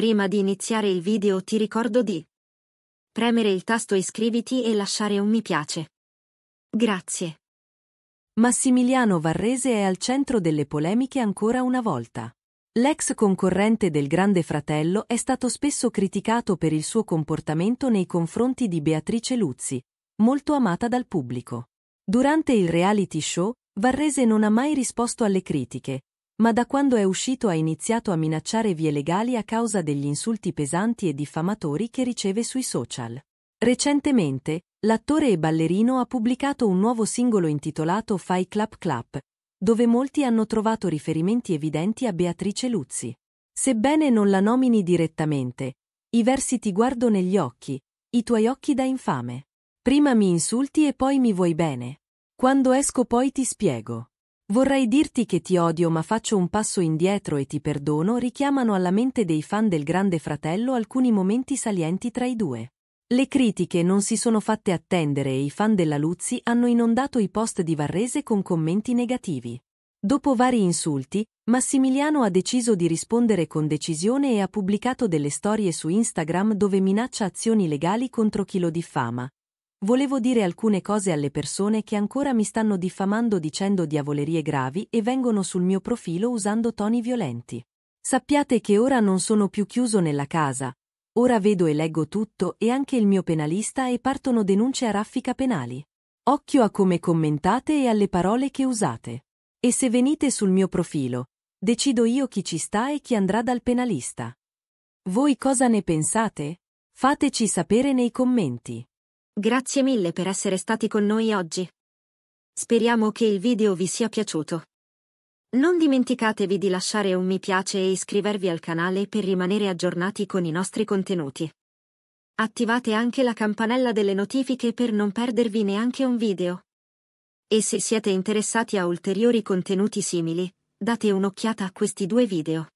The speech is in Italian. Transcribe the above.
Prima di iniziare il video ti ricordo di premere il tasto iscriviti e lasciare un mi piace. Grazie. Massimiliano Varrese è al centro delle polemiche ancora una volta. L'ex concorrente del Grande Fratello è stato spesso criticato per il suo comportamento nei confronti di Beatrice Luzzi, molto amata dal pubblico. Durante il reality show, Varrese non ha mai risposto alle critiche, ma da quando è uscito ha iniziato a minacciare vie legali a causa degli insulti pesanti e diffamatori che riceve sui social. Recentemente, l'attore e ballerino ha pubblicato un nuovo singolo intitolato Fai Clap Clap, dove molti hanno trovato riferimenti evidenti a Beatrice Luzzi. Sebbene non la nomini direttamente, i versi ti guardo negli occhi, i tuoi occhi da infame. Prima mi insulti e poi mi vuoi bene. Quando esco poi ti spiego. Vorrei dirti che ti odio ma faccio un passo indietro e ti perdono richiamano alla mente dei fan del Grande Fratello alcuni momenti salienti tra i due. Le critiche non si sono fatte attendere e i fan della Luzzi hanno inondato i post di Varrese con commenti negativi. Dopo vari insulti, Massimiliano ha deciso di rispondere con decisione e ha pubblicato delle storie su Instagram dove minaccia azioni legali contro chi lo diffama, Volevo dire alcune cose alle persone che ancora mi stanno diffamando dicendo diavolerie gravi e vengono sul mio profilo usando toni violenti. Sappiate che ora non sono più chiuso nella casa. Ora vedo e leggo tutto e anche il mio penalista e partono denunce a raffica penali. Occhio a come commentate e alle parole che usate. E se venite sul mio profilo, decido io chi ci sta e chi andrà dal penalista. Voi cosa ne pensate? Fateci sapere nei commenti. Grazie mille per essere stati con noi oggi. Speriamo che il video vi sia piaciuto. Non dimenticatevi di lasciare un mi piace e iscrivervi al canale per rimanere aggiornati con i nostri contenuti. Attivate anche la campanella delle notifiche per non perdervi neanche un video. E se siete interessati a ulteriori contenuti simili, date un'occhiata a questi due video.